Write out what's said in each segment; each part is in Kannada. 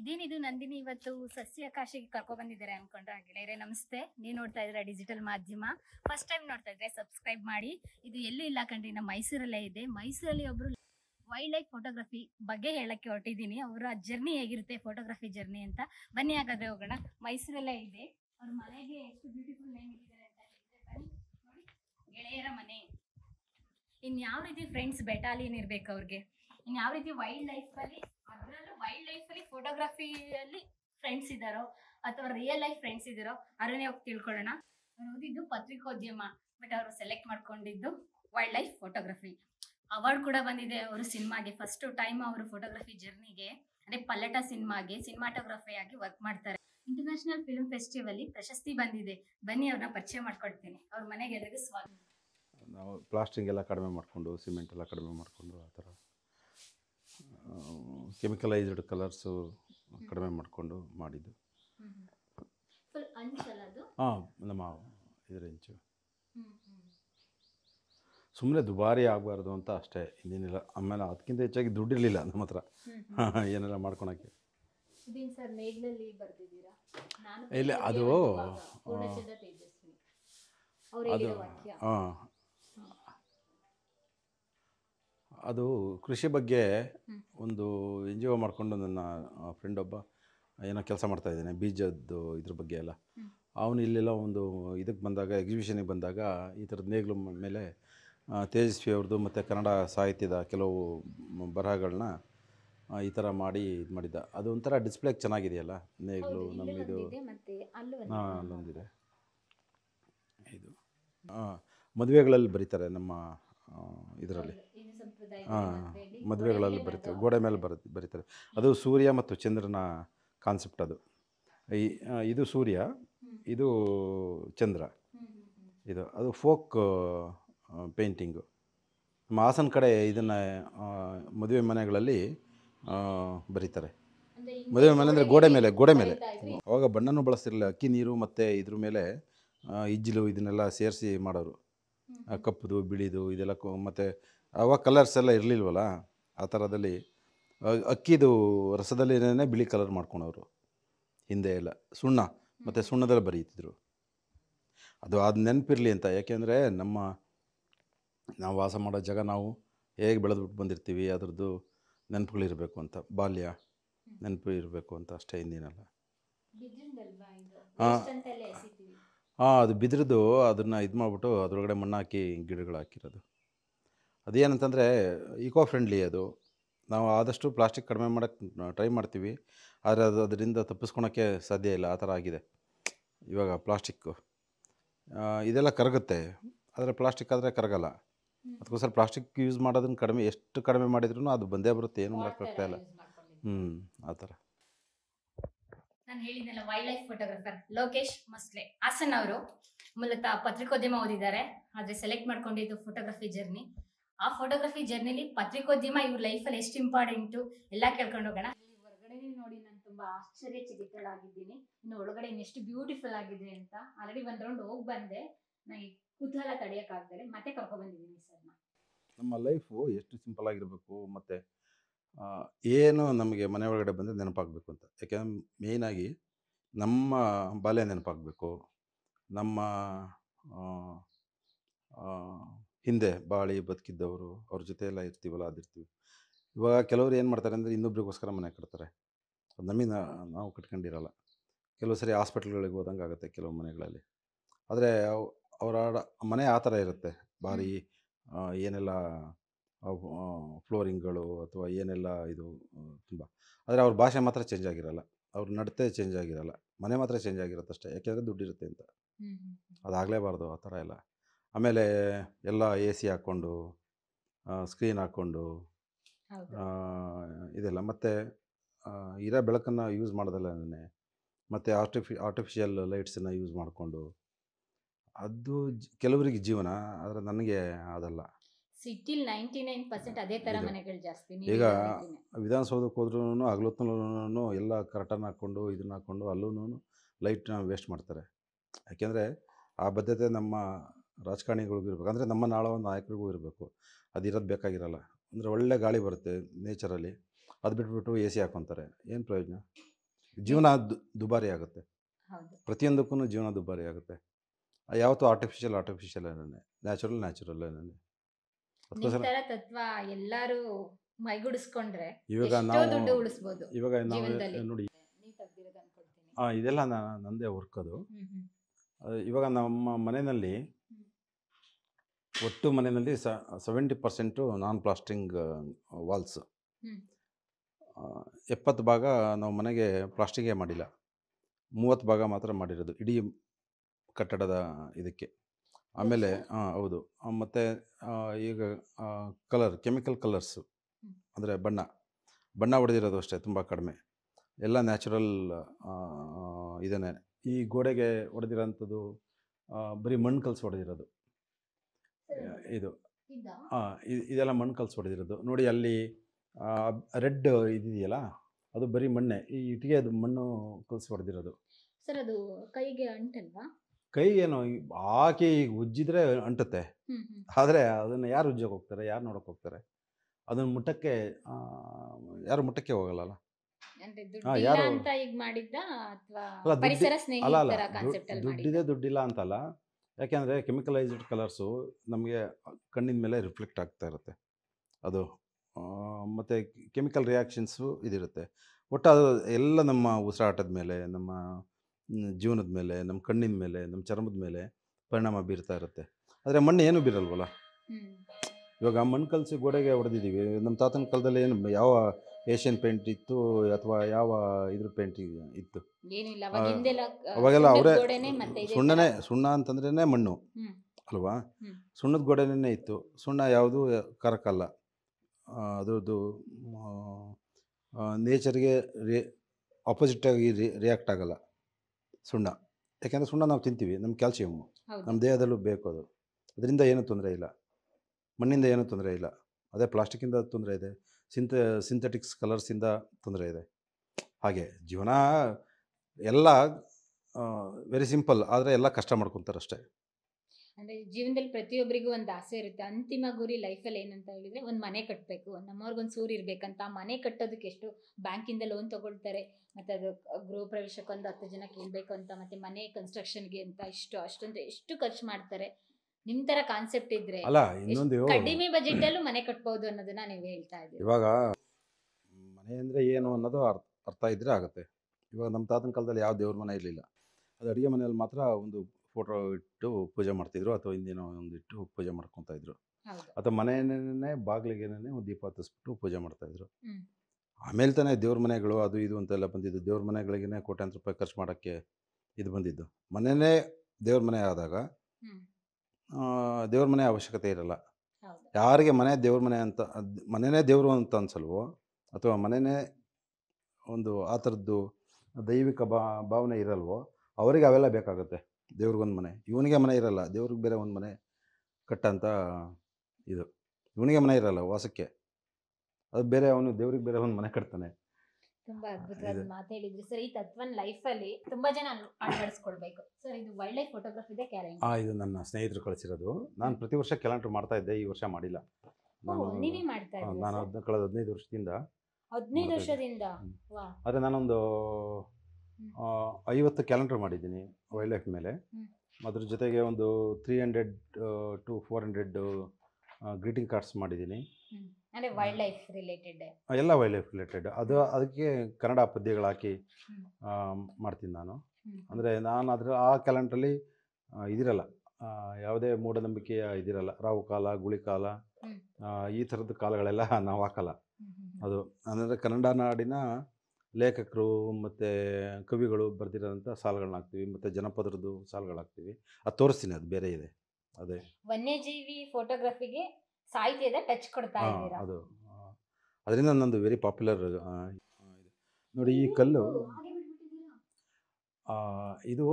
ಇದೇನಿದು ನಂದಿನಿ ಇವತ್ತು ಸಸ್ಯ ಕಾಶಿಗೆ ಕರ್ಕೊ ಬಂದಿದ್ದಾರೆ ಅನ್ಕೊಂಡ್ರೆ ಗೆಳೆಯರೇ ನಮಸ್ತೆ ನೀವು ನೋಡ್ತಾ ಇದ್ರೆ ಡಿಜಿಟಲ್ ಮಾಧ್ಯಮ ಫಸ್ಟ್ ಟೈಮ್ ನೋಡ್ತಾ ಇದ್ರೆ ಸಬ್ಸ್ಕ್ರೈಬ್ ಮಾಡಿ ಇದು ಎಲ್ಲೂ ಇಲ್ಲ ಕಣ್ರೀ ನಮ್ಮ ಮೈಸೂರಲ್ಲೇ ಇದೆ ಮೈಸೂರಲ್ಲಿ ಒಬ್ರು ವೈಲ್ಡ್ ಲೈಫ್ ಫೋಟೋಗ್ರಫಿ ಬಗ್ಗೆ ಹೇಳಕ್ಕೆ ಹೊರಟಿದ್ದೀನಿ ಅವರ ಜರ್ನಿ ಹೇಗಿರುತ್ತೆ ಫೋಟೋಗ್ರಫಿ ಜರ್ನಿ ಅಂತ ಬನ್ನಿ ಹಾಗಾದ್ರೆ ಹೋಗೋಣ ಮೈಸೂರಲ್ಲೇ ಇದೆ ಅವ್ರ ಮನೆಗೆ ಎಷ್ಟು ಬ್ಯೂಟಿಫುಲ್ ನೇಮ್ ಇಟ್ಟಿದ್ದಾರೆ ಅಂತ ಗೆಳೆಯರ ಮನೆ ಇನ್ಯಾವ ರೀತಿ ಫ್ರೆಂಡ್ಸ್ ಬೆಟಾಲಿಯನ್ ಇರ್ಬೇಕು ಅವ್ರಿಗೆ ಯಾವ ರೀತಿ ವೈಲ್ಡ್ ಲೈಫಲ್ಲಿ ವೈಲ್ಡ್ ಲೈಫ್ ಅಲ್ಲಿ ಫೋಟೋಗ್ರಫಿಯಲ್ಲಿ ಫ್ರೆಂಡ್ಸ್ ಇದ್ದಾರೋ ಅಥವಾ ರಿಯಲ್ ಲೈಫ್ ಫ್ರೆಂಡ್ಸ್ ಇದ್ದಾರೋ ಅವರನ್ನೇ ಹೋಗಿ ತಿಳ್ಕೊಳ್ಳೋಣ ಅವ್ರು ಓದಿದ್ದು ಪತ್ರಿಕೋದ್ಯಮ ಬಟ್ ಅವರು ಸೆಲೆಕ್ಟ್ ಮಾಡ್ಕೊಂಡಿದ್ದು ವೈಲ್ಡ್ ಲೈಫ್ ಫೋಟೋಗ್ರಫಿ ಅವಾರ್ಡ್ ಕೂಡ ಬಂದಿದೆ ಅವರು ಸಿನಿಮಾಗೆ ಫಸ್ಟ್ ಟೈಮ್ ಅವರು ಫೋಟೋಗ್ರಫಿ ಜರ್ನಿಗೆ ಅಂದ್ರೆ ಪಲ್ಲಟ ಸಿನಿಮಾಗೆ ಸಿನಿಮಾಟೋಗ್ರಫಿ ಆಗಿ ವರ್ಕ್ ಮಾಡ್ತಾರೆ ಇಂಟರ್ನ್ಯಾಷನಲ್ ಫಿಲ್ಮ್ ಫೆಸ್ಟಿವಲ್ ಅಲ್ಲಿ ಪ್ರಶಸ್ತಿ ಬಂದಿದೆ ಬನ್ನಿ ಅವ್ರನ್ನ ಪರಿಚಯ ಮಾಡ್ಕೊಡ್ತೀನಿ ಅವ್ರ ಮನೆಗೆ ಎಲ್ಲರಿಗೂ ಸ್ವಾಗತ ನಾವು ಪ್ಲಾಸ್ಟಿಂಗ್ ಎಲ್ಲ ಕಡಿಮೆ ಮಾಡಿಕೊಂಡು ಸಿಮೆಂಟ್ ಎಲ್ಲ ಕಡಿಮೆ ಮಾಡಿಕೊಂಡು ಆ ಥರ ಕೆಮಿಕಲೈಸ್ಡ್ ಕಲರ್ಸು ಕಡಿಮೆ ಮಾಡಿಕೊಂಡು ಮಾಡಿದ್ದು ಹಾಂ ನಮ್ಮ ಇದರ ಇಂಚು ಸುಮ್ಮನೆ ದುಬಾರಿ ಆಗಬಾರ್ದು ಅಂತ ಅಷ್ಟೇ ಇನ್ನೇನಿಲ್ಲ ಆಮೇಲೆ ಅದಕ್ಕಿಂತ ಹೆಚ್ಚಾಗಿ ದುಡ್ಡಿರಲಿಲ್ಲ ನಮ್ಮ ಹತ್ರ ಏನೆಲ್ಲ ಮಾಡ್ಕೊಳಕ್ಕೆ ಇಲ್ಲ ಅದು ಹಾಂ ಅದು ಕೃಷಿ ಬಗ್ಗೆ ಒಂದು ಎನ್ ಜಿ ಒ ಮಾಡಿಕೊಂಡು ನನ್ನ ಫ್ರೆಂಡ್ ಒಬ್ಬ ಏನೋ ಕೆಲಸ ಮಾಡ್ತಾ ಇದ್ದಾನೆ ಬೀಜದ್ದು ಇದ್ರ ಬಗ್ಗೆ ಎಲ್ಲ ಅವನು ಇಲ್ಲೆಲ್ಲ ಒಂದು ಇದಕ್ಕೆ ಬಂದಾಗ ಎಕ್ಸಿಬಿಷನಿಗೆ ಬಂದಾಗ ಈ ಥರದ ನೇಗ್ಲು ಮೇಲೆ ತೇಜಸ್ವಿ ಅವ್ರದ್ದು ಮತ್ತು ಕನ್ನಡ ಸಾಹಿತ್ಯದ ಕೆಲವು ಬರಹಗಳನ್ನ ಈ ಥರ ಮಾಡಿ ಇದು ಮಾಡಿದ್ದ ಅದು ಒಂಥರ ಡಿಸ್ಪ್ಲೇ ಚೆನ್ನಾಗಿದೆಯಲ್ಲ ನೇಗ್ಲು ನಮ್ಮದು ಹಾಂ ಅಲ್ಲೊಂದಿದೆ ಇದು ಮದುವೆಗಳಲ್ಲಿ ಬರೀತಾರೆ ನಮ್ಮ ಇದರಲ್ಲಿ ಹಾಂ ಮದುವೆಗಳಲ್ಲಿ ಬರಿತೀವಿ ಗೋಡೆ ಮೇಲೆ ಬರ ಬರೀತಾರೆ ಅದು ಸೂರ್ಯ ಮತ್ತು ಚಂದ್ರನ ಕಾನ್ಸೆಪ್ಟ್ ಅದು ಈ ಇದು ಸೂರ್ಯ ಇದು ಚಂದ್ರ ಇದು ಅದು ಫೋಕ್ ಪೇಂಟಿಂಗು ನಮ್ಮ ಹಾಸನ ಕಡೆ ಇದನ್ನು ಮದುವೆ ಮನೆಗಳಲ್ಲಿ ಬರೀತಾರೆ ಮದುವೆ ಮನೆ ಅಂದರೆ ಗೋಡೆ ಮೇಲೆ ಗೋಡೆ ಮೇಲೆ ಅವಾಗ ಬಣ್ಣನೂ ಬಳಸ್ತಿರಲಿಲ್ಲ ಅಕ್ಕಿ ನೀರು ಮತ್ತು ಇದ್ರ ಮೇಲೆ ಇಜ್ಜಿಲು ಇದನ್ನೆಲ್ಲ ಸೇರಿಸಿ ಮಾಡೋರು ಕಪ್ಪದು ಬಿಳಿದು ಇದೆಲ್ಲ ಮತ್ತು ಅವಾಗ ಕಲರ್ಸ್ ಎಲ್ಲ ಇರಲಿಲ್ವಲ್ಲ ಆ ಥರದಲ್ಲಿ ಅಕ್ಕಿದು ರಸದಲ್ಲಿ ಬಿಳಿ ಕಲರ್ ಮಾಡ್ಕೊಳೋರು ಹಿಂದೆ ಎಲ್ಲ ಸುಣ್ಣ ಮತ್ತು ಸುಣ್ಣದಲ್ಲಿ ಬರೀತಿದ್ರು ಅದು ಅದು ನೆನಪಿರಲಿ ಅಂತ ಯಾಕೆಂದರೆ ನಮ್ಮ ನಾವು ವಾಸ ಮಾಡೋ ಜಾಗ ನಾವು ಹೇಗೆ ಬೆಳೆದ್ಬಿಟ್ಟು ಬಂದಿರ್ತೀವಿ ಅದರದ್ದು ನೆನಪುಗಳಿರಬೇಕು ಅಂತ ಬಾಲ್ಯ ನೆನಪು ಇರಬೇಕು ಅಂತ ಅಷ್ಟೇ ಹಿಂದಿನಲ್ಲ ಹಾಂ ಹಾಂ ಅದು ಬಿದ್ರದ್ದು ಅದನ್ನು ಇದು ಮಾಡಿಬಿಟ್ಟು ಅದರೊಳಗಡೆ ಮಣ್ಣು ಹಾಕಿ ಗಿಡಗಳು ಹಾಕಿರೋದು ಅದೇನಂತಂದರೆ ಈಕೋ ಫ್ರೆಂಡ್ಲಿ ಅದು ನಾವು ಆದಷ್ಟು ಪ್ಲಾಸ್ಟಿಕ್ ಕಡಿಮೆ ಮಾಡೋಕ್ಕೆ ಟ್ರೈ ಮಾಡ್ತೀವಿ ಆದರೆ ಅದು ಅದರಿಂದ ತಪ್ಪಿಸ್ಕೊಳೋಕ್ಕೆ ಸಾಧ್ಯ ಇಲ್ಲ ಆ ಥರ ಆಗಿದೆ ಇವಾಗ ಪ್ಲಾಸ್ಟಿಕ್ಕು ಇದೆಲ್ಲ ಕರಗುತ್ತೆ ಆದರೆ ಪ್ಲಾಸ್ಟಿಕ್ ಆದರೆ ಕರಗಲ್ಲ ಅದಕ್ಕೋಸ್ಕರ ಪ್ಲಾಸ್ಟಿಕ್ ಯೂಸ್ ಮಾಡೋದನ್ನು ಕಡಿಮೆ ಎಷ್ಟು ಕಡಿಮೆ ಮಾಡಿದ್ರೂ ಅದು ಬಂದೇ ಬರುತ್ತೆ ಏನು ಮಾಡೋಕ್ಕಾಗ್ತಾ ಇಲ್ಲ ಹ್ಞೂ ಆ ಥರ ನಾನು ಹೇಳಿದ್ದೆಲ್ಲ wildlife photographer Lokesh Mosale Hassan ಅವರು ಮೂಲತಃ ಪತ್ರಿಕೋದ್ಯಮ ಓದಿದ್ದಾರೆ ಆದರೆ ಸೆಲೆಕ್ಟ್ ಮಾಡ್ಕೊಂಡಿದ್ದು ಫೋಟೋಗ್ರಫಿ ಜರ್ನಿ ಆ ಫೋಟೋಗ್ರಫಿ ಜರ್ನಿಲಿ ಪತ್ರಿಕೋದ್ಯಮ ಇವ್ರ ಲೈಫಲ್ಲಿ ಎಷ್ಟು ಇಂಪಾರ್ಟೆಂಟು ಎಲ್ಲ ಕೇಳ್ಕೊಂಡು ಹೋಗೋಣ ಹೊರಗಡೆ ನೋಡಿ ನಾನು ತುಂಬಾ ಆಶ್ಚರ್ಯಚಕಿತಳಾಗಿದ್ದೀನಿ ಇನ್ನು ಒಳಗಡೆ ಎಷ್ಟು ಬ್ಯೂಟಿಫುಲ್ ಆಗಿದೆ ಅಂತ ಆಲ್ರೆಡಿ ಒಂದು ರೌಂಡ್ ಹೋಗಿ ಬಂದೆ ನನಗೆ ಕುತೂಹಲ ತಡೆಯೋಕ್ಕಾಗ್ತದೆ ಮತ್ತೆ ಕರ್ಕೊಂಡು ಬಂದಿದ್ದೀನಿ ಸರ್ ನಮ್ಮ ಲೈಫು ಎಷ್ಟು ಸಿಂಪಲ್ ಆಗಿರಬೇಕು ಮತ್ತು ಏನು ನಮಗೆ ಮನೆ ಒಳಗಡೆ ಬಂದರೆ ನೆನಪಾಗಬೇಕು ಅಂತ ಯಾಕೆಂದ್ರೆ ಮೇಯ್ನಾಗಿ ನಮ್ಮ ಬಾಲ್ಯ ನೆನಪಾಗಬೇಕು ನಮ್ಮ ಹಿಂದೆ ಬಾಳಿ ಬದುಕಿದ್ದವರು ಅವ್ರ ಜೊತೆ ಎಲ್ಲ ಇರ್ತೀವಲ್ಲ ಅದಿರ್ತೀವಿ ಇವಾಗ ಕೆಲವರು ಏನು ಮಾಡ್ತಾರೆ ಅಂದರೆ ಇನ್ನೊಬ್ರಿಗೋಸ್ಕರ ಮನೆ ಕಟ್ತಾರೆ ಅದು ನಾವು ಕಟ್ಕೊಂಡಿರಲ್ಲ ಕೆಲವು ಸರಿ ಹಾಸ್ಪಿಟ್ಲ್ಗಳಿಗೆ ಹೋದಂಗೆ ಆಗುತ್ತೆ ಕೆಲವು ಮನೆಗಳಲ್ಲಿ ಆದರೆ ಅವರ ಮನೆ ಆ ಥರ ಇರುತ್ತೆ ಭಾರಿ ಏನೆಲ್ಲ ಫ್ಲೋರಿಂಗ್ಗಳು ಅಥವಾ ಏನೆಲ್ಲ ಇದು ತುಂಬ ಆದರೆ ಅವ್ರ ಭಾಷೆ ಮಾತ್ರ ಚೇಂಜ್ ಆಗಿರಲ್ಲ ಅವ್ರ ನಡತೆ ಚೇಂಜ್ ಆಗಿರಲ್ಲ ಮನೆ ಮಾತ್ರ ಚೇಂಜ್ ಆಗಿರುತ್ತೆ ಅಷ್ಟೇ ಯಾಕೆಂದರೆ ದುಡ್ಡಿರುತ್ತೆ ಅಂತ ಅದಾಗಲೇಬಾರ್ದು ಆ ಥರ ಎಲ್ಲ ಆಮೇಲೆ ಎಲ್ಲ ಎ ಸಿ ಹಾಕ್ಕೊಂಡು ಸ್ಕ್ರೀನ್ ಹಾಕ್ಕೊಂಡು ಇದೆಲ್ಲ ಮತ್ತು ಇರೋ ಬೆಳಕನ್ನು ಯೂಸ್ ನಾನೇ ಮತ್ತು ಆರ್ಟಿಫಿ ಆರ್ಟಿಫಿಷಿಯಲ್ ಲೈಟ್ಸನ್ನು ಯೂಸ್ ಮಾಡಿಕೊಂಡು ಅದು ಕೆಲವರಿಗೆ ಜೀವನ ಆದರೆ ನನಗೆ ಅದಲ್ಲ ಸಿಟಿಲಿ ನೈಂಟಿ ನೈನ್ ಪರ್ಸೆಂಟ್ ಅದೇ ಥರ ಮನೆಗಳು ಜಾಸ್ತಿ ಈಗ ವಿಧಾನಸೌಧಕ್ಕೆ ಹೋದ್ರೂ ಹಗಲೊತ್ತಲೂ ಎಲ್ಲ ಕರ್ಟನ್ ಹಾಕ್ಕೊಂಡು ಇದನ್ನ ಹಾಕ್ಕೊಂಡು ಅಲ್ಲೂ ಲೈಟ್ನ ವೇಸ್ಟ್ ಮಾಡ್ತಾರೆ ಯಾಕೆಂದರೆ ಆ ಬದ್ಧತೆ ನಮ್ಮ ರಾಜಕಾರಣಿಗಳಿಗೂ ಇರಬೇಕು ಅಂದರೆ ನಮ್ಮ ನಾಳ ಒಂದು ನಾಯಕರಿಗೂ ಇರಬೇಕು ಅದು ಇರೋದು ಬೇಕಾಗಿರಲ್ಲ ಅಂದರೆ ಒಳ್ಳೆ ಗಾಳಿ ಬರುತ್ತೆ ನೇಚರಲ್ಲಿ ಅದು ಬಿಟ್ಬಿಟ್ಟು ಎ ಸಿ ಹಾಕೊತಾರೆ ಏನು ಪ್ರಯೋಜನ ಜೀವನ ದುಬಾರಿ ಆಗುತ್ತೆ ಪ್ರತಿಯೊಂದಕ್ಕೂ ಜೀವನ ದುಬಾರಿ ಆಗುತ್ತೆ ಯಾವತ್ತೂ ಆರ್ಟಿಫಿಷಿಯಲ್ ಆರ್ಟಿಫಿಷಿಯಲ್ ಏನೇ ನ್ಯಾಚುರಲ್ ನ್ಯಾಚುರಲ್ ಏನೇ ತತ್ವ ಎಲ್ಲರೂ ಇವಾಗ ನಾವು ಇವಾಗ ನಾವು ನೋಡಿ ಇದೆಲ್ಲ ನಂದೇ ವರ್ಕ್ ಅದು ಇವಾಗ ನಮ್ಮ ಮನೆಯಲ್ಲಿ ಒಟ್ಟು ಮನೆಯಲ್ಲಿ seventy percent non plastering walls ಎಪ್ಪತ್ತು ಭಾಗ ನಾವು ಮನೆಗೆ ಪ್ಲಾಸ್ಟಿಂಗೇ ಮಾಡಿಲ್ಲ ಮೂವತ್ತು ಭಾಗ ಮಾತ್ರ ಮಾಡಿರೋದು ಇಡೀ ಕಟ್ಟಡದ ಇದಕ್ಕೆ ಆಮೇಲೆ ಹಾಂ ಹೌದು ಮತ್ತು ಈಗ ಕಲರ್ ಕೆಮಿಕಲ್ ಕಲರ್ಸು ಅಂದರೆ ಬಣ್ಣ ಬಣ್ಣ ಹೊಡೆದಿರೋದು ಅಷ್ಟೇ ತುಂಬ ಕಡಿಮೆ ಎಲ್ಲ ನ್ಯಾಚುರಲ್ ಇದನ್ನೇ ಈ ಗೋಡೆಗೆ ಹೊಡೆದಿರೋಂಥದ್ದು ಬರೀ ಮಣ್ಣು ಕಲಸಿ ಹೊಡೆದಿರೋದು ಇದು ಹಾಂ ಇದೆಲ್ಲ ಮಣ್ಣು ಕಲಸಿ ಹೊಡೆದಿರೋದು ನೋಡಿ ಅಲ್ಲಿ ರೆಡ್ ಇದೆಯಲ್ಲ ಅದು ಬರೀ ಮಣ್ಣೆ ಈ ಇಟ್ಟಿಗೆ ಅದು ಮಣ್ಣು ಕಲಸಿ ಹೊಡೆದಿರೋದು ಸರ್ ಅದು ಕೈಗೆ ಅಂಟಲ್ವಾ ಕೈಗೇನು ಹಾಕಿ ಈಗ ಉಜ್ಜಿದ್ರೆ ಅಂಟುತ್ತೆ ಆದರೆ ಅದನ್ನು ಯಾರು ಉಜ್ಜೋಕೆ ಹೋಗ್ತಾರೆ ಯಾರು ನೋಡಕ್ಕೆ ಹೋಗ್ತಾರೆ ಅದನ್ನು ಮುಟ್ಟಕ್ಕೆ ಯಾರು ಮುಟ್ಟಕ್ಕೆ ಹೋಗಲ್ಲ ಅಲ್ಲ ದುಡ್ಡಿದೆ ದುಡ್ಡಿಲ್ಲ ಅಂತಲ್ಲ ಯಾಕೆಂದರೆ ಕೆಮಿಕಲೈಸ್ಡ್ ಕಲರ್ಸು ನಮಗೆ ಕಣ್ಣಿನ ಮೇಲೆ ರಿಫ್ಲೆಕ್ಟ್ ಆಗ್ತಾ ಇರುತ್ತೆ ಅದು ಮತ್ತು ಕೆಮಿಕಲ್ ರಿಯಾಕ್ಷನ್ಸು ಇದಿರುತ್ತೆ ಒಟ್ಟು ಅದು ಎಲ್ಲ ನಮ್ಮ ಉಸಿರಾಟದ ಮೇಲೆ ನಮ್ಮ ಜೀವನದ ಮೇಲೆ ನಮ್ಮ ಕಣ್ಣಿನ ಮೇಲೆ ನಮ್ಮ ಚರ್ಮದ ಮೇಲೆ ಪರಿಣಾಮ ಬೀರ್ತಾ ಇರುತ್ತೆ ಆದರೆ ಮಣ್ಣು ಏನು ಬೀರಲ್ವಲ್ಲ ಇವಾಗ ಮಣ್ಣು ಕಲಸಿ ಗೋಡೆಗೆ ಹೊಡೆದಿದ್ದೀವಿ ನಮ್ಮ ತಾತನ ಕಾಲದಲ್ಲಿ ಏನು ಯಾವ ಏಷ್ಯನ್ ಪೇಂಟ್ ಇತ್ತು ಅಥವಾ ಯಾವ ಇದ್ರ ಪೇಂಟ್ ಇತ್ತು ಅವಾಗೆಲ್ಲ ಅವರೇ ಸುಣ್ಣನೇ ಸುಣ್ಣ ಅಂತಂದ್ರೇ ಮಣ್ಣು ಅಲ್ವಾ ಸುಣ್ಣದ ಗೋಡೆನೇ ಇತ್ತು ಸುಣ್ಣ ಯಾವುದು ಕರಕಲ್ಲ ಅದರದ್ದು ನೇಚರ್ಗೆ ರೇ ಆಪೋಸಿಟಾಗಿ ರಿ ರಿಯಾಕ್ಟ್ ಆಗಲ್ಲ ಸುಣ್ಣ ಯಾಕೆಂದರೆ ಸುಣ್ಣ ನಾವು ತಿಂತೀವಿ ನಮ್ಮ ಕ್ಯಾಲ್ಸಿಯಮ್ಮು ನಮ್ಮ ದೇಹದಲ್ಲೂ ಬೇಕು ಅದು ಅದರಿಂದ ಏನೂ ತೊಂದರೆ ಇಲ್ಲ ಮಣ್ಣಿಂದ ಏನೂ ತೊಂದರೆ ಇಲ್ಲ ಅದೇ ಪ್ಲಾಸ್ಟಿಕ್ಕಿಂದ ತೊಂದರೆ ಇದೆ ಸಿಂಥ ಸಿಂಥೆಟಿಕ್ಸ್ ಕಲರ್ಸಿಂದ ತೊಂದರೆ ಇದೆ ಹಾಗೆ ಜೀವನ ಎಲ್ಲ ವೆರಿ ಸಿಂಪಲ್ ಆದರೆ ಎಲ್ಲ ಕಷ್ಟ ಮಾಡ್ಕೊತಾರೆ ಅಷ್ಟೇ ಅಂದರೆ ಜೀವನದಲ್ಲಿ ಪ್ರತಿಯೊಬ್ಬರಿಗೂ ಒಂದು ಆಸೆ ಇರುತ್ತೆ ಅಂತಿಮ ಗುರಿ ಲೈಫಲ್ಲಿ ಏನಂತ ಹೇಳಿದರೆ ಒಂದು ಮನೆ ಕಟ್ಟಬೇಕು ನಮ್ಮವ್ರಿಗೊಂದು ಸೂರು ಇರಬೇಕಂತ ಮನೆ ಕಟ್ಟೋದಕ್ಕೆ ಎಷ್ಟು ಬ್ಯಾಂಕಿಂದ ಲೋನ್ ತೊಗೊಳ್ತಾರೆ ಮತ್ತು ಅದು ಗೃಹ ಒಂದು ಹತ್ತು ಜನ ಕೇಳಬೇಕು ಅಂತ ಮತ್ತು ಮನೆ ಕನ್ಸ್ಟ್ರಕ್ಷನ್ಗೆ ಅಂತ ಇಷ್ಟು ಅಷ್ಟೊಂದು ಎಷ್ಟು ಖರ್ಚು ಮಾಡ್ತಾರೆ ನಿಮ್ ತರ ಕಾನ್ಸೆಪ್ಟ್ ಇದ್ರೆ ಅಲ್ಲ ಇನ್ನೊಂದು ಕಡಿಮೆ ಬಜೆಟ್ ಅಲ್ಲೂ ಮನೆ ಕಟ್ಬಹುದು ಅನ್ನೋದನ್ನ ನೀವು ಹೇಳ್ತಾ ಇದ್ದೀರಿ ಇವಾಗ ಮನೆ ಅಂದ್ರೆ ಏನು ಅನ್ನೋದು ಅರ್ಥ ಅರ್ಥ ಇದ್ರೆ ಆಗುತ್ತೆ ಇವಾಗ ನಮ್ಮ ತಾತನ ಕಾಲದಲ್ಲಿ ಯಾವ ದೇವ್ರ ಮನೆ ಇರಲಿಲ್ಲ ಅದು ಅಡುಗೆ ಮನೆಯಲ್ಲಿ ಮಾತ್ರ ಒಂದು ಫೋಟೋ ಇಟ್ಟು ಪೂಜೆ ಮಾಡ್ತಿದ್ರು ಅಥವಾ ಹಿಂದಿನ ಒಂದು ಇಟ್ಟು ಪೂಜೆ ಮಾಡ್ಕೊತಾ ಇದ್ರು ಅಥವಾ ಮನೆಯನ್ನೇ ಬಾಗಿಲಿಗೆನೇ ಒಂದು ದೀಪ ಹತ್ತಿಸ್ಬಿಟ್ಟು ಪೂಜೆ ಮಾಡ್ತಾ ಇದ್ರು ಆಮೇಲೆ ತಾನೇ ದೇವ್ರ ಮನೆಗಳು ಅದು ಇದು ಅಂತೆಲ್ಲ ಬಂದಿದ್ದು ದೇವ್ರ ಮನೆಗಳಿಗೆ ಕೋಟ್ಯಾಂತರ ರೂಪಾಯಿ ಖರ್ಚು ಮಾಡೋಕ್ಕೆ ಇದು ಬಂದಿದ್ದು ಮನೆಯೇ ದೇವ್ರ ಮನೆ ಆದಾಗ ದೇವ್ರ ಮನೆ ಅವಶ್ಯಕತೆ ಇರಲ್ಲ ಯಾರಿಗೆ ಮನೆ ದೇವ್ರ ಮನೆ ಅಂತ ಮನೆಯೇ ದೇವರು ಅಂತ ಅನ್ಸಲ್ವೋ ಅಥವಾ ಮನೆಯೇ ಒಂದು ಆ ಥರದ್ದು ದೈವಿಕ ಭಾ ಭಾವನೆ ಇರಲ್ವೋ ಅವರಿಗೆ ಅವೆಲ್ಲ ಬೇಕಾಗುತ್ತೆ ದೇವ್ರಿಗೊಂದು ಮನೆ ಇವನಿಗೆ ಮನೆ ಇರಲ್ಲ ದೇವ್ರಿಗೆ ಬೇರೆ ಒಂದು ಮನೆ ಕಟ್ಟಂತ ಇದು ಇವನಿಗೆ ಮನೆ ಇರಲ್ಲ ವಾಸಕ್ಕೆ ಅದು ಬೇರೆ ಅವನು ದೇವ್ರಿಗೆ ಬೇರೆ ಒಂದು ಮನೆ ಕಟ್ತಾನೆ ತುಂಬಾ ಅದ್ಭುತವಾದ ಮಾತು ಹೇಳಿದ್ರಿ ಸರ್ ಈ ತತ್ವನ್ ಲೈಫ್ ಅಲ್ಲಿ ತುಂಬಾ ಜನ ಅಳವಡಿಸ್ಕೊಳ್ಬೇಕು ಸರ್ ಇದು ವೈಲ್ಡ್ ಲೈಫ್ ಫೋಟೋಗ್ರಫಿ ಇದೆ ಕ್ಯಾರಿಂಗ್ ಆ ಇದು ನನ್ನ ಸ್ನೇಹಿತರು ಕಳಿಸಿರೋದು ನಾನು ಪ್ರತಿ ವರ್ಷ ಕ್ಯಾಲೆಂಡರ್ ಮಾಡ್ತಾ ಇದ್ದೆ ಈ ವರ್ಷ ಮಾಡಿಲ್ಲ ನೀವೇ ಮಾಡ್ತಾ ನಾನು ಅದನ್ನ ಕಳೆದ ಹದಿನೈದು ವರ್ಷದಿಂದ ಹದಿನೈದು ವರ್ಷದಿಂದ ಆದರೆ ನಾನೊಂದು ಐವತ್ತು ಕ್ಯಾಲೆಂಡರ್ ಮಾಡಿದ್ದೀನಿ ವೈಲ್ಡ್ ಲೈಫ್ ಮೇಲೆ ಅದ್ರ ಜೊತೆಗೆ ಒಂದು three hundred to four hundred greeting cards ಮಾಡಿದ್ದೀನಿ ಅಂದ್ರೆ ವೈಲ್ಡ್ ಲೈಫ್ ರಿಲೇಟೆಡ್ ಎಲ್ಲ ವೈಲ್ಡ್ ಲೈಫ್ ರಿಲೇಟೆಡ್ ಅದು ಅದಕ್ಕೆ ಕನ್ನಡ ಪದ್ಯಗಳು ಹಾಕಿ ಮಾಡ್ತೀನಿ ನಾನು ಅಂದ್ರೆ ನಾನು ಅದ್ರ ಆ ಕ್ಯಾಲೆಂಡ್ರಲ್ಲಿ ಇದಿರಲ್ಲ ಯಾವುದೇ ಮೂಢನಂಬಿಕೆಯ ಇದಿರಲ್ಲ ರಾವು ಕಾಲ ಗುಳಿ ಕಾಲ ಈ ಥರದ ಕಾಲಗಳೆಲ್ಲ ನಾವು ಹಾಕಲ್ಲ ಅದು ಅಂದರೆ ಕನ್ನಡ ನಾಡಿನ ಲೇಖಕರು ಮತ್ತು ಕವಿಗಳು ಬರೆದಿರೋಂಥ ಸಾಲುಗಳನ್ನ ಹಾಕ್ತೀವಿ ಮತ್ತು ಜನಪದರದ್ದು ಸಾಲುಗಳಾಗ್ತೀವಿ ಅದು ತೋರಿಸ್ತೀನಿ ಅದು ಬೇರೆ ಇದೆ ಅದೇ ವನ್ಯಜೀವಿ ಫೋಟೋಗ್ರಫಿಗೆ ಸಾಹಿತ್ಯದ ಟಚ್ ಕೊಡ್ತಾ ಇದ್ದೀರಾ ಅದು ಅದರಿಂದ ನಂದು ವೆರಿ ಪಾಪ್ಯುಲರ್ ನೋಡಿ ಈ ಕಲ್ಲು ಇದು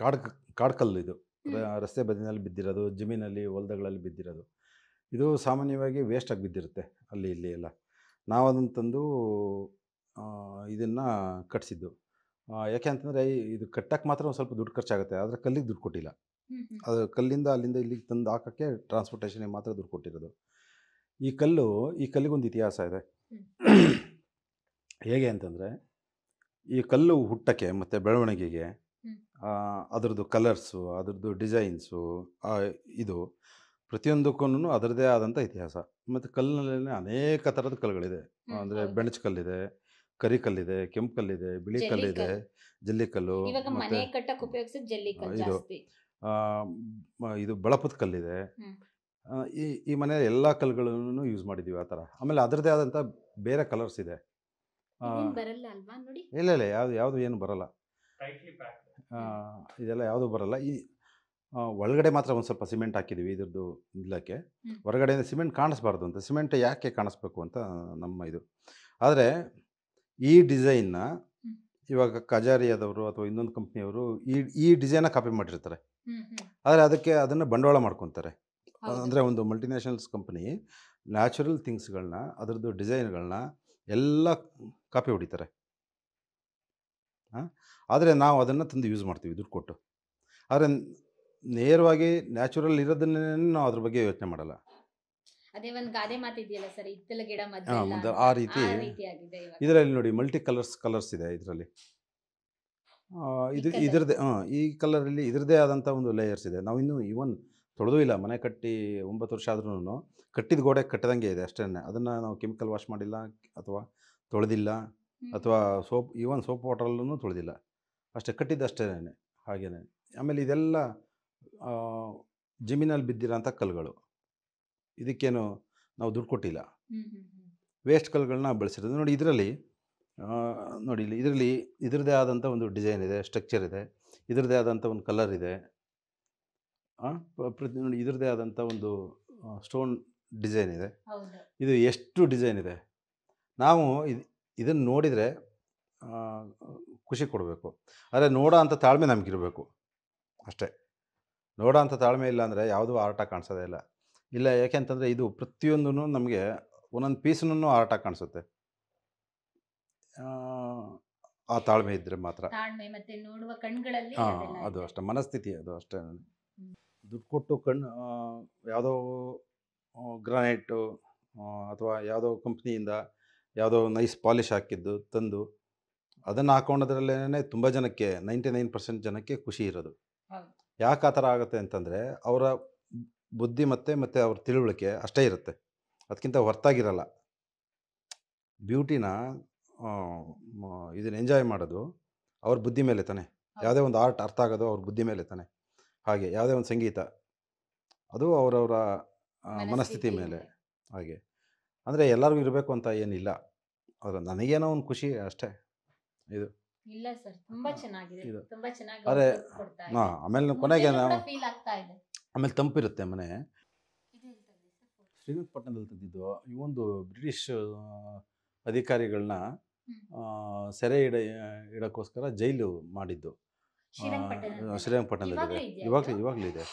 ಕಾಡ್ ಕಾಡ್ ಕಲ್ಲು ಇದು ರಸ್ತೆ ಬದಿನಲ್ಲಿ ಬಿದ್ದಿರೋದು ಜಮೀನಲ್ಲಿ ಹೊಲ್ದಗಳಲ್ಲಿ ಬಿದ್ದಿರೋದು ಇದು ಸಾಮಾನ್ಯವಾಗಿ ವೇಸ್ಟಾಗಿ ಬಿದ್ದಿರುತ್ತೆ ಅಲ್ಲಿ ಇಲ್ಲಿ ಎಲ್ಲ ನಾವು ಅದನ್ನು ತಂದು ಇದನ್ನು ಕಟ್ಟಿಸಿದ್ದು ಯಾಕೆ ಅಂತಂದರೆ ಇದು ಕಟ್ಟಕ್ಕೆ ಮಾತ್ರ ಒಂದು ಸ್ವಲ್ಪ ದುಡ್ಡು ಖರ್ಚಾಗುತ್ತೆ ಆದರೆ ಕಲ್ಲಿಗೆ ದುಡ್ಡು ಕೊಟ್ಟಿಲ್ಲ ಅದು ಕಲ್ಲಿಂದ ಅಲ್ಲಿಂದ ಇಲ್ಲಿಗೆ ತಂದು ಹಾಕೋಕ್ಕೆ ಟ್ರಾನ್ಸ್ಪೋರ್ಟೇಷನ್ ಮಾತ್ರ ದುಡ್ಡು ಕೊಟ್ಟಿರೋದು ಈ ಕಲ್ಲು ಈ ಕಲ್ಲಿಗೊಂದು ಇತಿಹಾಸ ಇದೆ ಹೇಗೆ ಅಂತಂದರೆ ಈ ಕಲ್ಲು ಹುಟ್ಟಕ್ಕೆ ಮತ್ತು ಬೆಳವಣಿಗೆಗೆ ಅದರದ್ದು ಕಲರ್ಸು ಅದರದ್ದು ಡಿಸೈನ್ಸು ಇದು ಪ್ರತಿಯೊಂದಕ್ಕೂ ಅದರದೇ ಆದಂಥ ಇತಿಹಾಸ ಮತ್ತು ಕಲ್ಲಿನಲ್ಲಿ ಅನೇಕ ಥರದ ಕಲ್ಲುಗಳಿದೆ ಅಂದರೆ ಬೆಣಚ್ ಕಲ್ಲಿದೆ ಕರಿ ಕಲ್ಲಿದೆ ಕೆಂಪು ಕಲ್ಲಿದೆ ಬಿಳಿ ಕಲ್ಲಿದೆ ಜಲ್ಲಿಕಲ್ಲು ಇದು ಇದು ಬಳಪದ ಕಲ್ಲಿದೆ ಈ ಈ ಮನೆಯ ಎಲ್ಲ ಕಲ್ಲುಗಳನ್ನು ಯೂಸ್ ಮಾಡಿದ್ದೀವಿ ಆ ಥರ ಆಮೇಲೆ ಅದರದ್ದೇ ಆದಂಥ ಬೇರೆ ಕಲರ್ಸ್ ಇದೆ ಇಲ್ಲ ಇಲ್ಲ ಯಾವುದು ಯಾವುದು ಏನು ಬರಲ್ಲ ಇದೆಲ್ಲ ಯಾವುದು ಬರಲ್ಲ ಈ ಒಳಗಡೆ ಮಾತ್ರ ಒಂದು ಸ್ವಲ್ಪ ಸಿಮೆಂಟ್ ಹಾಕಿದ್ದೀವಿ ಇದರದ್ದು ಇಲ್ಲಕ್ಕೆ ಹೊರಗಡೆಯಿಂದ ಸಿಮೆಂಟ್ ಕಾಣಿಸ್ಬಾರ್ದು ಅಂತ ಸಿಮೆಂಟ್ ಯಾಕೆ ಕಾಣಿಸ್ಬೇಕು ಅಂತ ನಮ್ಮ ಇದು ಆದರೆ ಈ ಡಿಸೈನ್ನ ಇವಾಗ ಕಜಾರಿಯಾದವರು ಅಥವಾ ಇನ್ನೊಂದು ಕಂಪ್ನಿಯವರು ಈ ಈ ಡಿಸೈನ ಕಾಪಿ ಮಾಡಿರ್ತಾರೆ ಆದರೆ ಅದಕ್ಕೆ ಅದನ್ನು ಬಂಡವಾಳ ಮಾಡ್ಕೊತಾರೆ ಅಂದರೆ ಒಂದು ಮಲ್ಟಿನ್ಯಾಷನಲ್ಸ್ ಕಂಪನಿ ನ್ಯಾಚುರಲ್ ಥಿಂಗ್ಸ್ಗಳನ್ನ ಅದರದ್ದು ಡಿಸೈನ್ಗಳನ್ನ ಎಲ್ಲ ಕಾಪಿ ಹೊಡಿತಾರೆ ಹಾಂ ಆದರೆ ನಾವು ಅದನ್ನು ತಂದು ಯೂಸ್ ಮಾಡ್ತೀವಿ ದುಡ್ಡು ಕೊಟ್ಟು ಆದರೆ ನೇರವಾಗಿ ನ್ಯಾಚುರಲ್ ಇರೋದನ್ನೇ ನಾವು ಅದ್ರ ಬಗ್ಗೆ ಯೋಚನೆ ಮಾಡಲ್ಲ ಅದೇ ಒಂದು ಗಾದೆ ಇತ್ತಲ ಗಿಡ ಆ ರೀತಿ ಇದರಲ್ಲಿ ನೋಡಿ ಮಲ್ಟಿ ಕಲರ್ಸ್ ಕಲರ್ಸ್ ಇದೆ ಇದರಲ್ಲಿ ಇದು ಇದರದೇ ಹಾಂ ಈ ಕಲರಲ್ಲಿ ಇದರದೇ ಆದಂಥ ಒಂದು ಲೇಯರ್ಸ್ ಇದೆ ನಾವು ಇನ್ನೂ ಇವನ್ ತೊಳೆದು ಇಲ್ಲ ಮನೆ ಕಟ್ಟಿ ಒಂಬತ್ತು ವರ್ಷ ಆದ್ರೂ ಕಟ್ಟಿದ ಗೋಡೆ ಕಟ್ಟದಂಗೆ ಇದೆ ಅಷ್ಟೇ ಅದನ್ನು ನಾವು ಕೆಮಿಕಲ್ ವಾಶ್ ಮಾಡಿಲ್ಲ ಅಥವಾ ತೊಳೆದಿಲ್ಲ ಅಥವಾ ಸೋಪ್ ಈವನ್ ಸೋಪ್ ವಾಟ್ರಲ್ಲೂ ತೊಳೆದಿಲ್ಲ ಅಷ್ಟೇ ಕಟ್ಟಿದ್ದು ಅಷ್ಟೇ ಹಾಗೇನೆ ಆಮೇಲೆ ಇದೆಲ್ಲ ಜಮೀನಲ್ಲಿ ಬಿದ್ದಿರೋಂಥ ಕಲ್ಲುಗಳು ಇದಕ್ಕೇನು ನಾವು ದುಡ್ಡು ಕೊಟ್ಟಿಲ್ಲ ವೇಸ್ಟ್ ಕಲ್ಲುಗಳನ್ನ ಬಳಸಿರೋದು ನೋಡಿ ಇದರಲ್ಲಿ ನೋಡಿ ಇಲ್ಲಿ ಇದರಲ್ಲಿ ಇದರದೇ ಆದಂಥ ಒಂದು ಡಿಸೈನ್ ಇದೆ ಸ್ಟ್ರಕ್ಚರ್ ಇದೆ ಇದರದೇ ಆದಂಥ ಒಂದು ಕಲರ್ ಇದೆ ಪ್ರತಿ ನೋಡಿ ಇದರದೇ ಆದಂಥ ಒಂದು ಸ್ಟೋನ್ ಡಿಸೈನ್ ಇದೆ ಇದು ಎಷ್ಟು ಡಿಸೈನ್ ಇದೆ ನಾವು ಇದು ಇದನ್ನು ನೋಡಿದರೆ ಖುಷಿ ಕೊಡಬೇಕು ಆದರೆ ನೋಡೋ ಅಂಥ ತಾಳ್ಮೆ ನಮಗಿರಬೇಕು ಅಷ್ಟೇ ನೋಡೋ ಅಂಥ ತಾಳ್ಮೆ ಇಲ್ಲ ಅಂದರೆ ಯಾವುದೂ ಆರ್ಟಾಗಿ ಕಾಣಿಸೋದೇ ಇಲ್ಲ ಇಲ್ಲ ಯಾಕೆಂತಂದರೆ ಇದು ಪ್ರತಿಯೊಂದೂ ನಮಗೆ ಒಂದೊಂದು ಪೀಸ್ನೂ ಆರ್ಟಾಗಿ ಕಾಣಿಸುತ್ತೆ ಆ ತಾಳ್ಮೆ ಇದ್ರೆ ಮಾತ್ರ ಅದು ಅಷ್ಟೇ ಮನಸ್ಥಿತಿ ಅದು ಅಷ್ಟೇ ದುಡ್ಡು ಕೊಟ್ಟು ಕಣ್ಣು ಯಾವುದೋ ಗ್ರಾನೈಟು ಅಥವಾ ಯಾವುದೋ ಕಂಪ್ನಿಯಿಂದ ಯಾವುದೋ ನೈಸ್ ಪಾಲಿಷ್ ಹಾಕಿದ್ದು ತಂದು ಅದನ್ನು ಹಾಕ್ಕೊಂಡದ್ರಲ್ಲೇ ತುಂಬ ಜನಕ್ಕೆ ನೈಂಟಿ ನೈನ್ ಪರ್ಸೆಂಟ್ ಜನಕ್ಕೆ ಖುಷಿ ಇರೋದು ಯಾಕೆ ಆ ಥರ ಆಗುತ್ತೆ ಅಂತಂದರೆ ಅವರ ಬುದ್ಧಿ ಮತ್ತು ಮತ್ತು ಅವ್ರ ತಿಳುವಳಿಕೆ ಅಷ್ಟೇ ಇರುತ್ತೆ ಅದಕ್ಕಿಂತ ಹೊರತಾಗಿರಲ್ಲ ಬ್ಯೂಟಿನ ಇದನ್ನ ಎಂಜಾಯ್ ಮಾಡೋದು ಅವ್ರ ಬುದ್ಧಿ ಮೇಲೆ ತಾನೆ ಯಾವುದೇ ಒಂದು ಆರ್ಟ್ ಅರ್ಥ ಆಗೋದು ಅವ್ರ ಬುದ್ಧಿ ಮೇಲೆ ತಾನೆ ಹಾಗೆ ಯಾವುದೇ ಒಂದು ಸಂಗೀತ ಅದು ಅವರವರ ಮನಸ್ಥಿತಿ ಮೇಲೆ ಹಾಗೆ ಅಂದರೆ ಎಲ್ಲರಿಗೂ ಇರಬೇಕು ಅಂತ ಏನಿಲ್ಲ ಆದರೆ ನನಗೇನೋ ಒಂದು ಖುಷಿ ಅಷ್ಟೇ ಇದು ಇಲ್ಲ ಸರ್ ತುಂಬಾ ಚೆನ್ನಾಗಿದೆ ತುಂಬಾ ಚೆನ್ನಾಗಿ ಅರೆ ಹಾಂ ಆಮೇಲೆ ಕೊನೆಗೆ ನಾವು ಆಮೇಲೆ ತಂಪಿರುತ್ತೆ ಮನೆ ಶ್ರೀರಂಗಪಟ್ಟಣದಲ್ಲಿ ತಂದಿದ್ದು ಈ ಒಂದು ಬ್ರಿಟಿಷ್ ಅಧಿಕಾರಿಗಳನ್ನ ಸೆರೆ ಇಡ ಇಡೋಕ್ಕೋಸ್ಕರ ಜೈಲು ಮಾಡಿದ್ದು ಶ್ರೀರಂಗಪಟ್ಟಣದಲ್ಲಿದೆ ಇವಾಗಲೂ ಇವಾಗಲೂ ಇದೆ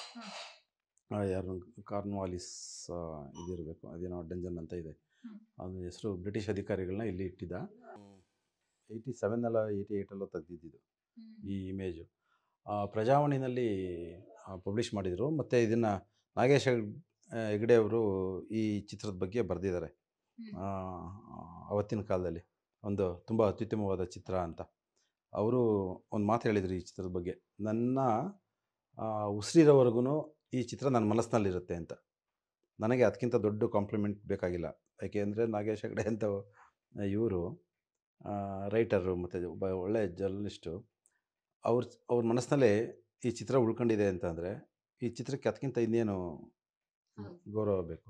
ಯಾರು ಕಾರ್ನ್ವಾಲಿಸ್ ಇದಿರಬೇಕು ಅದೇನೋ ಡಂಜನ್ ಅಂತ ಇದೆ ಅದು ಹೆಸರು ಬ್ರಿಟಿಷ್ ಅಧಿಕಾರಿಗಳನ್ನ ಇಲ್ಲಿ ಇಟ್ಟಿದ್ದ ಏಯ್ಟಿ ಅಲ್ಲ ಏಯ್ಟಿ ಏಯ್ಟಲ್ಲೋ ತೆಗೆದಿದ್ದು ಈ ಇಮೇಜು ಪ್ರಜಾವಾಣಿನಲ್ಲಿ ಪಬ್ಲಿಷ್ ಮಾಡಿದರು ಮತ್ತು ಇದನ್ನು ನಾಗೇಶ್ ಹೆಗ್ಡೆ ಅವರು ಈ ಚಿತ್ರದ ಬಗ್ಗೆ ಬರೆದಿದ್ದಾರೆ ಅವತ್ತಿನ ಕಾಲದಲ್ಲಿ ಒಂದು ತುಂಬ ಅತ್ಯುತ್ತಮವಾದ ಚಿತ್ರ ಅಂತ ಅವರು ಒಂದು ಮಾತು ಹೇಳಿದರು ಈ ಚಿತ್ರದ ಬಗ್ಗೆ ನನ್ನ ಉಸಿರಿರೋವರೆಗೂ ಈ ಚಿತ್ರ ನನ್ನ ಮನಸ್ಸಿನಲ್ಲಿರುತ್ತೆ ಅಂತ ನನಗೆ ಅದಕ್ಕಿಂತ ದೊಡ್ಡ ಕಾಂಪ್ಲಿಮೆಂಟ್ ಬೇಕಾಗಿಲ್ಲ ಯಾಕೆ ಅಂದರೆ ನಾಗೇಶ್ ಹೆಗಡೆ ಅಂತ ಇವರು ರೈಟರು ಮತ್ತು ಒಬ್ಬ ಒಳ್ಳೆಯ ಜರ್ನಲಿಸ್ಟು ಅವ್ರ ಅವ್ರ ಮನಸ್ಸಿನಲ್ಲೇ ಈ ಚಿತ್ರ ಉಳ್ಕೊಂಡಿದೆ ಅಂತಂದರೆ ಈ ಚಿತ್ರಕ್ಕೆ ಅದಕ್ಕಿಂತ ಇನ್ನೇನು ಗೌರವ ಬೇಕು